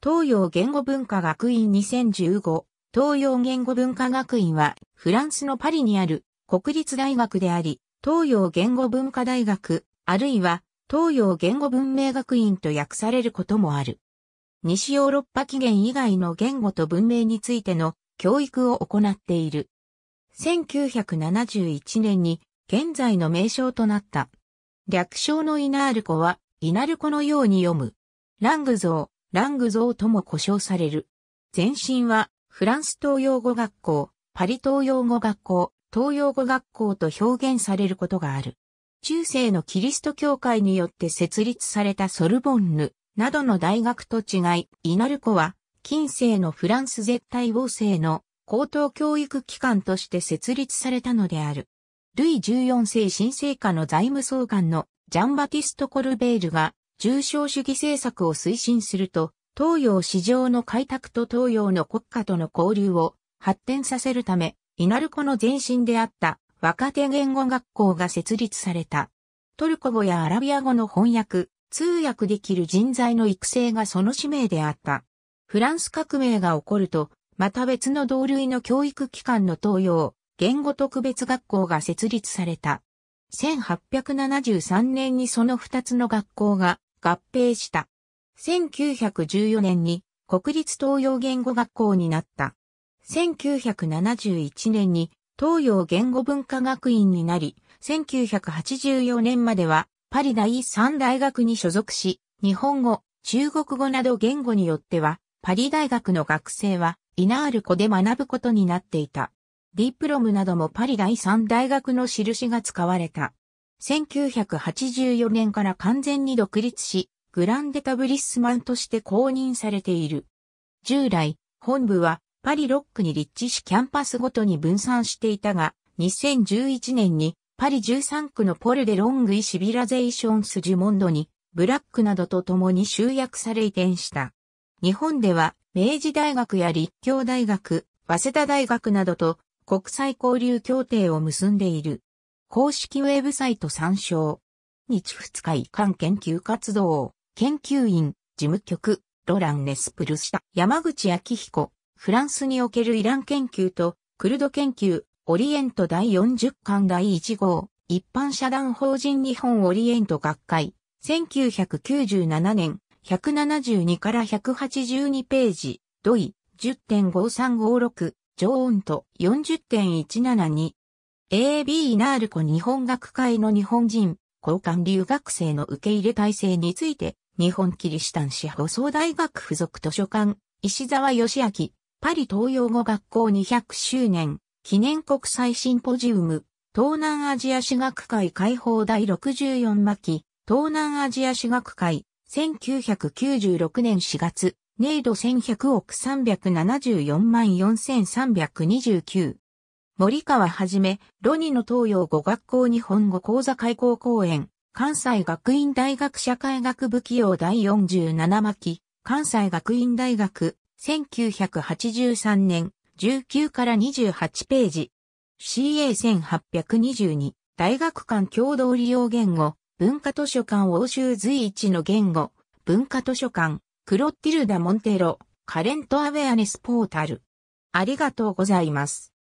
東洋言語文化学院2015東洋言語文化学院はフランスのパリにある国立大学であり東洋言語文化大学あるいは東洋言語文明学院と訳されることもある。西ヨーロッパ起源以外の言語と文明についての教育を行っている。1971年に現在の名称となった。略称のイナールコはイナルコのように読む。ラングゾー、ラング像とも呼称される。前身は、フランス東洋語学校、パリ東洋語学校、東洋語学校と表現されることがある。中世のキリスト教会によって設立されたソルボンヌなどの大学と違い、イナルコは、近世のフランス絶対王政の高等教育機関として設立されたのである。ルイ14世新生下の財務総監のジャンバティスト・コルベールが重症主義政策を推進すると、東洋市場の開拓と東洋の国家との交流を発展させるため、稲ルコの前身であった若手言語学校が設立された。トルコ語やアラビア語の翻訳、通訳できる人材の育成がその使命であった。フランス革命が起こると、また別の同類の教育機関の東洋、言語特別学校が設立された。1873年にその2つの学校が合併した。1914年に国立東洋言語学校になった。1971年に東洋言語文化学院になり、1984年まではパリ第3大学に所属し、日本語、中国語など言語によっては、パリ大学の学生はイナール湖で学ぶことになっていた。ディプロムなどもパリ第3大学の印が使われた。1984年から完全に独立し、グランデタブリスマンとして公認されている。従来、本部はパリ6区に立地しキャンパスごとに分散していたが、2011年にパリ13区のポルデロングイシビラゼーションスジュモンドにブラックなどと共に集約され移転した。日本では明治大学や立教大学、早稲田大学などと国際交流協定を結んでいる。公式ウェブサイト参照。日仏会館研究活動、研究員、事務局、ロラン・ネスプルシタ、山口昭彦、フランスにおけるイラン研究と、クルド研究、オリエント第40巻第1号、一般社団法人日本オリエント学会、1997年、172から182ページ、ドイ、10.5356、ジョーンと40.172、AB ナールコ日本学会の日本人、交換留学生の受け入れ体制について、日本キリシタン市放送大学附属図書館、石沢義明、パリ東洋語学校200周年、記念国際シンポジウム、東南アジア史学会解放第64巻、東南アジア史学会、1996年4月、ネイド1100億374万4329。森川はじめ、ロニの東洋語学校日本語講座開校講演、関西学院大学社会学部起用第47巻、関西学院大学、1983年、19から28ページ。CA1822、大学間共同利用言語、文化図書館欧州随一の言語、文化図書館、クロッティルダ・モンテロ、カレントアウェアネスポータル。ありがとうございます。